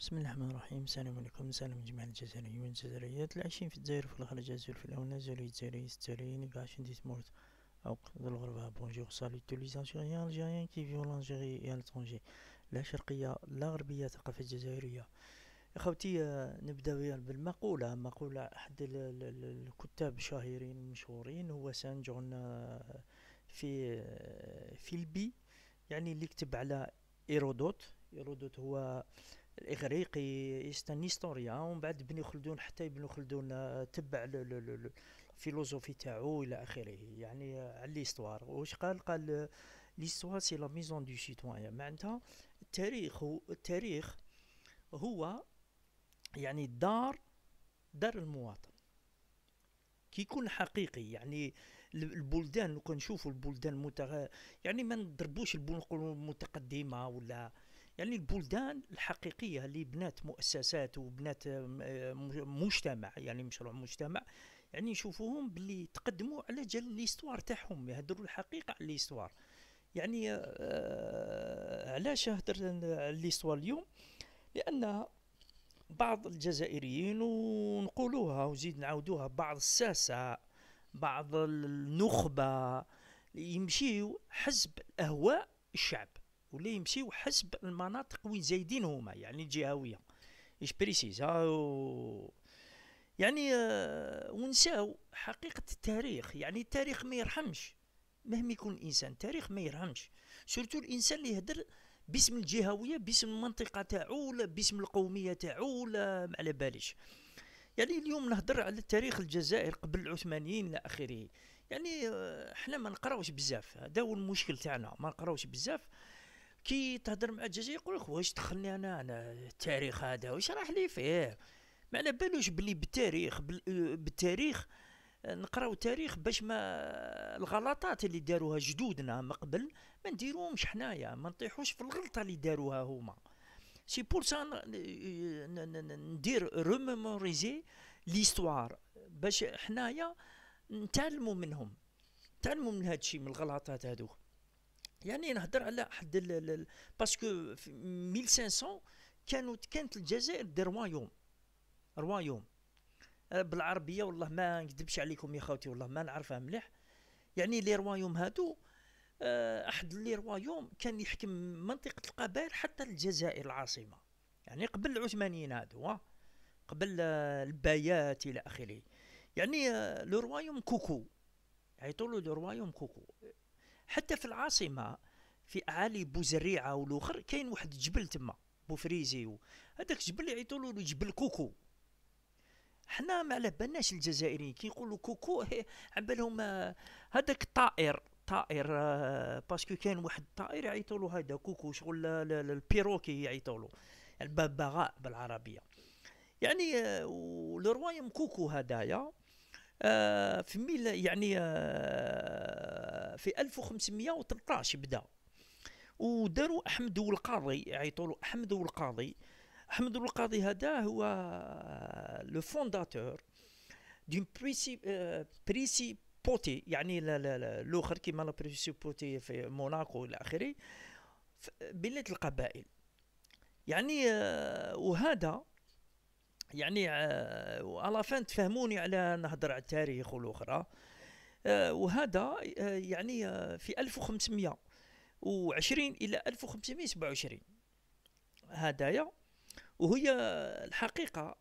بسم الله الرحمن الرحيم السلام عليكم سلام جميع الجزائريين والجزائريات العايشين في الجزائر في الخارج الجزائر في الأونة الجزائري الجزائري الجزائريين قاعدين دي سمورت أو الغربة بونجور سالي tous les Algériens كي qui لانجيري en Algérie لا شرقية لا غربية ثقافة جزائرية اخوتي نبدا بالمقولة مقولة احد الكتاب الشهيرين المشهورين هو سان جون في فيلبي يعني اللي كتب على ايرودوت ايرودوت هو آه الاغريقي يستني ستوريا ومن بعد ابن خلدون حتى ابن خلدون آه، تبع الفيلوزوفي تاعو الى اخره يعني آه، على ليستوار واش قال قال آه، ليستوار سي لا ميزون دو سيتوان معناتها التاريخ هو التاريخ هو يعني دار دار المواطن كي يكون حقيقي يعني البلدان لو كنشوفوا البلدان المتغ... يعني ما نضربوش البلدان المتقدمه ولا يعني البلدان الحقيقيه اللي بنات مؤسسات وبنات آه، آه، مجتمع يعني مشروع مجتمع يعني نشوفوهم باللي تقدموا على جال ليستوار تاعهم يهدروا الحقيقه على ليستوار يعني آه, آه، علاش هدر ليستوار اليوم لان بعض الجزائريين ونقولوها وزيد نعاودوها بعض الساسه بعض النخبه يمشيو حسب اهواء الشعب ولا يمشيو حسب المناطق وين زايدين هما يعني الجهويه ايش بريسيز هاو يعني آه ونساو حقيقه التاريخ يعني التاريخ ما يرحمش مهما يكون الانسان التاريخ ما يرحمش سورتو الانسان اللي يهدر باسم الجهويه باسم المنطقه تاعو ولا باسم القوميه تاعو ولا ما على باليش يعني اليوم نهضر على تاريخ الجزائر قبل العثمانيين الى اخره يعني احنا آه، ما نقراوش بزاف هذا هو المشكل تاعنا ما نقراوش بزاف كي تهضر مع الدجاج يقول لك واش دخلني انا انا التاريخ هذا راح لي فيه ما على بالوش بلي بالتاريخ آه، بالتاريخ آه، نقراو تاريخ باش ما الغلطات اللي داروها جدودنا من قبل ما نديروهمش حنايا ما نطيحوش في الغلطه اللي داروها هما سي بور سا ندير ريميموريزي ليستوار باش حنايا نتعلموا منهم نتعلموا من هادشي من الغلطات هادوك يعني نهضر على حد باسكو 1500 كانوا كانت الجزائر دي روايوم روايوم أه، بالعربيه والله ما نكذبش عليكم يا خوتي والله ما نعرفها مليح يعني لي روايوم هادو أه، احد لي روايوم كان يحكم منطقه القبائل حتى الجزائر العاصمه يعني قبل العثمانيين هادو قبل أه، البايات الى اخره يعني لو روايوم كوكو يعيطوا له لو روايوم كوكو حتى في العاصمه في اعالي بوزريعه والاخر كاين واحد الجبل تما بوفريزي هذاك الجبل يعيطوا له جبل كوكو حنا ما على بالناش الجزائريين كي يقولوا كوكو عبالهم هذاك آه، الطائر طائر آه، باسكو كاين واحد الطائر يعيطوا له هذا كوكو شغل البيروكي يعيطوا له الببغاء بالعربيه يعني آه، والروايم كوكو هدايا آه، في ميل يعني آه، في 1513 بدا وداروا احمد القاضي عيطوا له احمد القاضي احمد القاضي هذا هو لو فونداتور دون بريسي بريسي بوتي يعني لا لا لا الاخر كيما لا بريسي بوتي في موناكو الى اخره بلاد القبائل يعني آه، وهذا يعني على آه، فان تفهموني على نهضر على التاريخ والاخرى آه، وهذا آه، يعني في 1520 الى 1527 هدايا وهي الحقيقه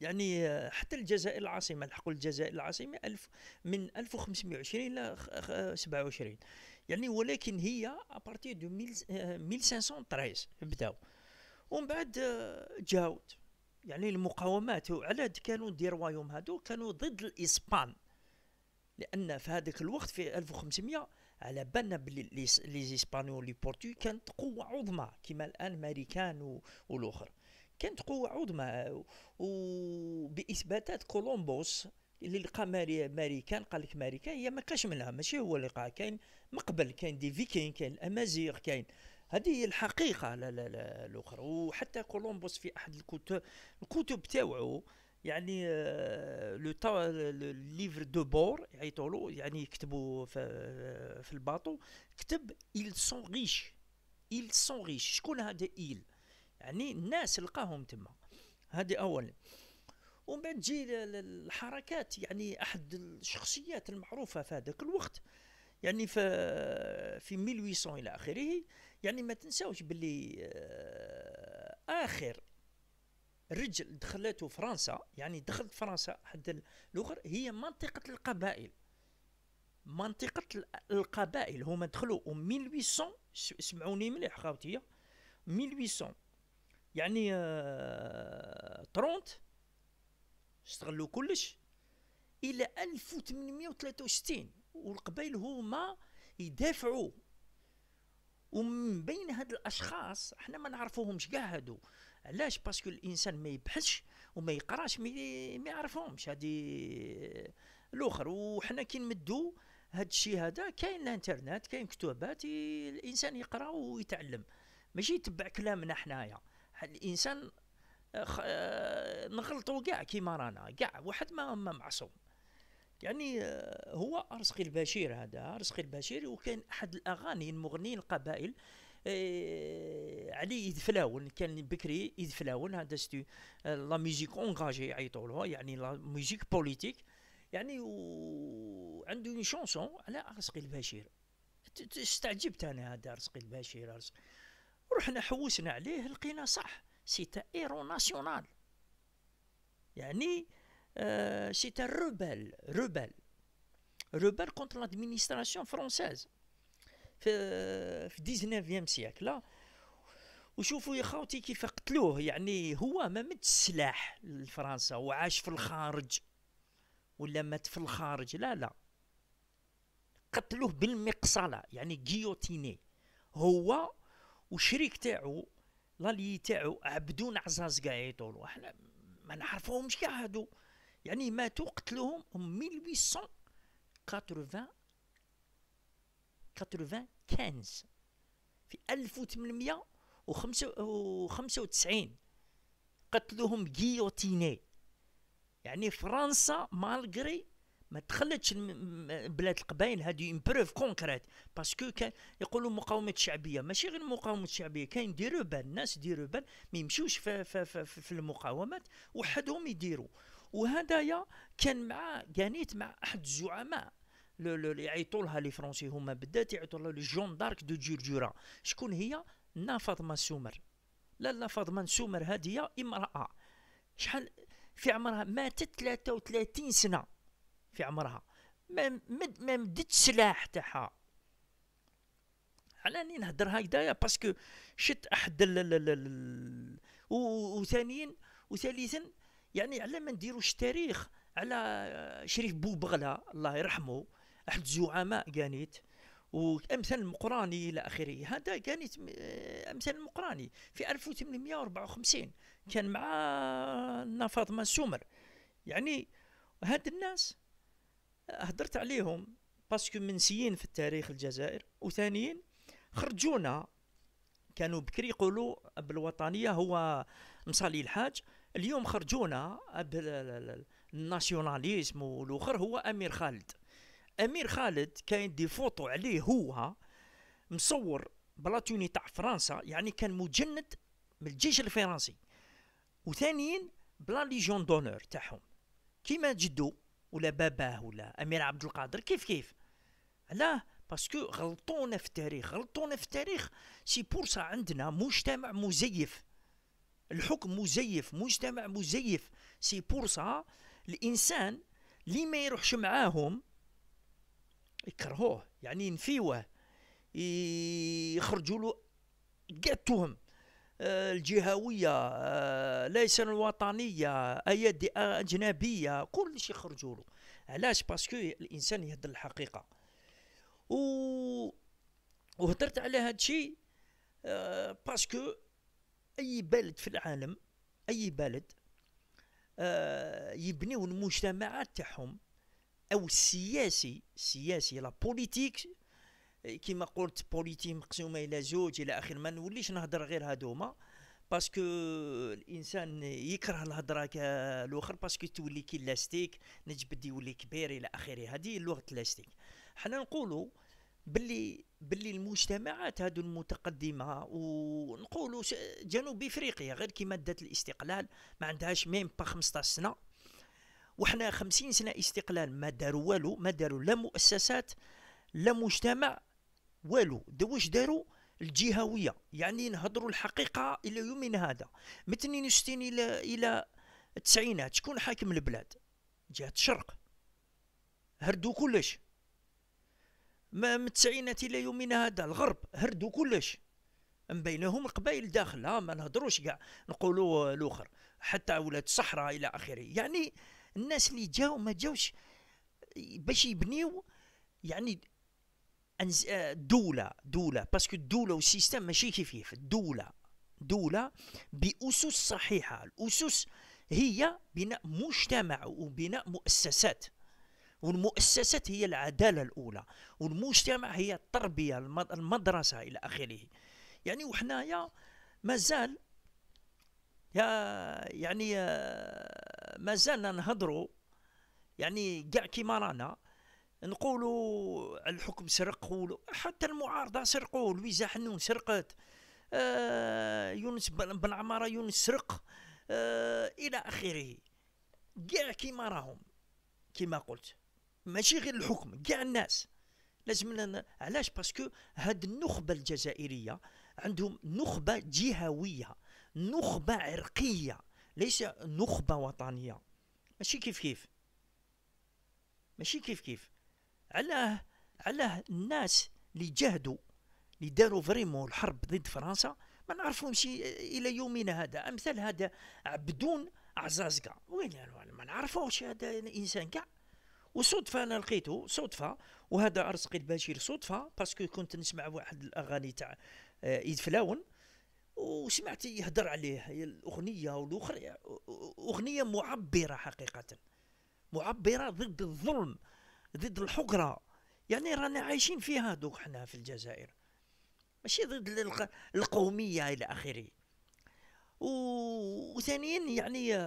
يعني حتى الجزائر العاصمه لحقوا الجزائر العاصمه ألف من 1520 الى 27 يعني ولكن هي ابارتي دو 1513 بداو ومن بعد جاوت يعني المقاومات على كانوا دي روايوم هادو كانوا ضد الاسبان لان في هذاك الوقت في 1500 على بالنا بلي لي اسبانيول لي بورتو كانت قوه عظمى كما الان امريكان والاخر كانت قوه عظمى وباثباتات كولومبوس اللي لقى ماري ماريكان قال لك ماريكان هي ما كاش منها ماشي هو اللي لقاها كاين مقبل كاين دي فيكين كاين الامازيغ كاين هذه هي الحقيقه لا لا لا الاخرى وحتى كولومبوس في احد الكتب الكتب تاوعو يعني آه، لو ليفر دو بور يعيطولو يعني يكتبوا في, في الباطو كتب إيل سون ريش إيل سون ريش شكون هذا إيل يعني الناس لقاهم تما هذه اولا ومن بعد تجي الحركات يعني احد الشخصيات المعروفه في هذاك الوقت يعني في في 1800 الى اخره يعني ما تنساوش باللي آه، اخر رجل دخلته فرنسا يعني دخلت فرنسا حد الاخر هي منطقه القبائل منطقه القبائل هما دخلوا 1800 سمعوني مليح خاوتي 1800 يعني آه 30 استغلوا كلش الى 1863 والقبائل هما يدافعوا ومن بين هاد الاشخاص احنا ما نعرفوهمش كاع هادو علاش باسكو الانسان ما يبحثش وما يقراش ما يعرفهمش هادي الاخر وحنا كي نمدو هاد الشيء هذا كاين الانترنت كاين كتبات الانسان يقرا ويتعلم ماشي يتبع كلامنا حنايا الانسان آه، آه، نغلطوا كاع كيما رانا كاع واحد ما معصوم يعني آه، هو رزقي البشير هذا رزقي البشير وكان احد الاغاني المغنيين القبائل آه، علي يدفلاون كان بكري يدفلاون هذا ستو آه، لا ميوزيك اونغاجي يعيطوا له يعني لا ميوزيك بوليتيك يعني وعنده اون شونسون على رزقي البشير استعجبت انا هذا رزقي البشير رحنا حوسنا عليه لقينا صح سيتا ايرو ناسيونال يعني Euh, c'est un rebelle rebelle rebelle contre l'administration française في الديزنافيام سيكل وشوفوا يا خاوتي كيف قتلوه يعني هو ما مد السلاح لفرنسا وعاش في الخارج ولا مات في الخارج لا لا قتلوه بالمقصلة يعني جيوتيني هو وشريك تاعو لالي تاعو عبدون عزاز قايطولو احنا ما نعرفوهمش كاع هادو يعني ماتوا قتلوهم هم 1880 في 1895 قتلوهم جيوتيني يعني فرنسا مالغري ما تخلتش بلاد القبائل هادي اون بروف كونكريت باسكو كان يقولوا مقاومه شعبيه ماشي غير مقاومه شعبيه كاين ديروا بال الناس ديروا بال ما يمشيوش في, في, في, في المقاومات وحدهم يديروا وهدايا كان مع كانيت مع احد الزعماء اللي يعيطوا لها لي فرونسي هما بدات يعيطوا لها جون دارك دو جورجورا شكون هي نا فاطمه سومر لا لا فاطمه سومر هذه امراه شحال في عمرها ماتت 33 سنه في عمرها ما مد ما مدت سلاح تاعها علاني نهضر هكذايا باسكو شت احد وثانيا وثالثا يعني على ما نديروش تاريخ على شريف بوبغله الله يرحمه احد الزعماء كانت وامثال المقراني الى اخره هذا كانت آه، امثال المقراني في 1854 كان مع فاطمه سومر يعني هاد الناس آه، هدرت عليهم باسكو منسيين في التاريخ الجزائر وثانيا خرجونا كانوا بكري يقولوا بالوطنيه هو مصالي الحاج اليوم خرجونا الناسيوناليزم والاخر هو امير خالد امير خالد كاين دي فوتو عليه هو مصور بلاتوني تاع فرنسا يعني كان مجند من الجيش الفرنسي وثانيا بلا ليجون دونور تاعهم كيما جدو ولا باباه ولا امير عبد القادر كيف كيف علاه باسكو غلطونا في التاريخ غلطونا في التاريخ سي بورسا عندنا مجتمع مزيف الحكم مزيف مجتمع مزيف سي بور سا الانسان اللي ما يروحش معاهم يكرهوه يعني ينفيوه يخرجوا له كاع التهم آه، الجهويه آه، ليس الوطنيه ايادي آه، اجنبيه كل شيء يخرجوا له علاش باسكو الانسان يهدر الحقيقه و وهدرت على هذا الشيء باسكو اي بلد في العالم اي بلد آه يبنيو المجتمعات تاعهم او السياسي السياسي لا بوليتيك كيما قلت بوليتي مقسومه الى زوج الى اخر ما نوليش نهضر غير هادوما باسكو الانسان يكره الهضره الاخر باسكو تولي كي لاستيك نجبد يولي كبير الى اخره هذه لغه لاستيك حنا نقولوا باللي باللي المجتمعات هذو المتقدمه ونقولوا جنوب افريقيا غير كي ماده الاستقلال ما عندهاش ميم با 15 سنه وحنا 50 سنه استقلال ما داروا والو ما داروا لا مؤسسات لا مجتمع والو واش داروا الجهويه يعني نهضروا الحقيقه الى يومنا هذا من 62 الى الى التسعينات شكون حاكم البلاد جهه الشرق هردوا كلش من التسعينات الى يومنا هذا الغرب هردوا كلش من بينهم القبائل لا ما نهضروش كاع نقولوا الاخر حتى ولاد الصحراء الى اخره يعني الناس اللي جاو ما جاوش باش يبنيو يعني دولة دولة باسكو الدولة والسيستم ماشي كيف كيف الدولة دولة بأسس صحيحة الأسس هي بناء مجتمع وبناء مؤسسات والمؤسسات هي العدالة الأولى والمجتمع هي التربية المدرسة إلى آخره يعني وحنايا مازال يا يعني آه، مازالنا نهضروا يعني كاع كيما رانا نقولوا الحكم سرق حتى المعارضه سرقوا لويزا حنون سرقت آه، يونس بن عماره يونس سرق آه، الى اخره كاع كيما راهم كيما قلت ماشي غير الحكم كاع الناس لازم علاش باسكو هاد النخبه الجزائريه عندهم نخبه جهويه نخبه عرقيه ليس نخبه وطنيه ماشي كيف كيف ماشي كيف كيف علاه علاه الناس اللي جاهدوا اللي داروا فريمون الحرب ضد فرنسا ما نعرفهمش الى يومنا هذا امثال هذا عبدون عزازكا وين ما نعرفوش هذا الانسان كاع وصدفه انا لقيته صدفه وهذا ارزقي البشير صدفه باسكو كنت نسمع واحد الاغاني تاع آه، ايد فلاون وسمعت يهدر عليه الاغنيه والاخرى اغنيه معبره حقيقه معبره ضد الظلم ضد الحقره يعني رانا عايشين فيها دوك حنا في الجزائر ماشي ضد القوميه الى اخره وثانيا يعني آه،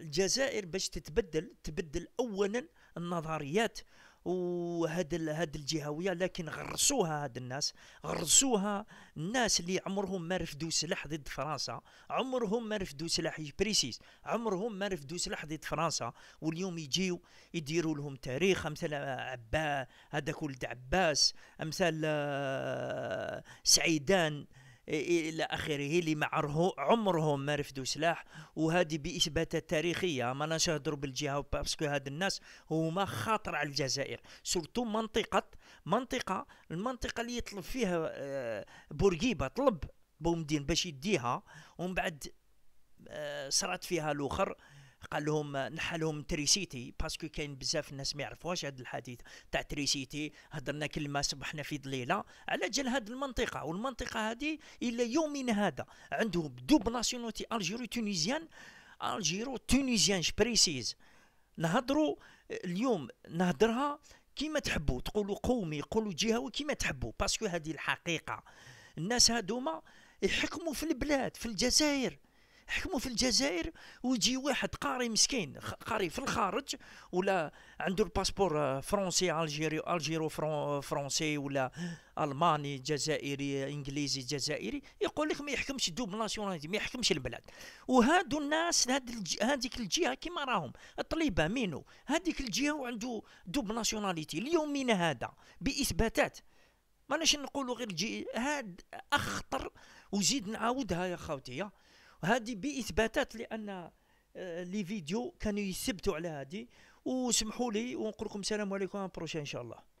الجزائر باش تتبدل تبدل اولا النظريات وهاد هاد الجهويه لكن غرسوها هاد الناس غرسوها الناس اللي عمرهم ما رفدوا سلاح ضد فرنسا عمرهم ما رفدوا سلاح بريسيس عمرهم ما رفدوا سلاح ضد فرنسا واليوم يجيو يديروا لهم تاريخ امثال عبا هذاك ولد عباس امثال آه، سعيدان الى اخره اللي ما عمرهم ما رفدوا سلاح وهذه باثباتات تاريخيه ما ناش نهضروا بالجهه باسكو هاد الناس هما خاطر على الجزائر سورتو منطقه منطقه المنطقه اللي يطلب فيها آه، بورقيبه طلب بومدين باش يديها ومن بعد آه، صرات فيها الاخر قال لهم نحى لهم تريسيتي باسكو كاين بزاف الناس ما يعرفوهاش هذا الحديث تاع تريسيتي هضرنا كلمه صبحنا في ظليله على جال هذه المنطقه والمنطقه هذه الى يومنا هذا عندهم دوب ناسيونوتي الجيرو تونيزيان الجيرو تونيزيان بريسيز نهضروا اليوم نهضرها كيما تحبوا تقولوا قومي قولوا جهوي كيما تحبوا باسكو هذه الحقيقه الناس هذوما يحكموا في البلاد في الجزائر حكموا في الجزائر ويجي واحد قاري مسكين قاري في الخارج ولا عنده الباسبور آه، فرونسي الجيري الجيرو فرونسي ولا الماني جزائري انجليزي جزائري يقول لك ما يحكمش دوب ناسيوناليتي ما يحكمش البلاد وهادو الناس هذيك الجهه كيما راهم الطليبه مينو هذيك الجهه وعنده دوب ناسيوناليتي ليومنا هذا باثباتات ماناش نقولوا غير جي هاد اخطر وزيد نعاودها يا يا. هذه باثباتات لان آه، لي فيديو كانوا يثبتوا على هذه وسمحوا لي ونقول لكم السلام عليكم بروشين ان شاء الله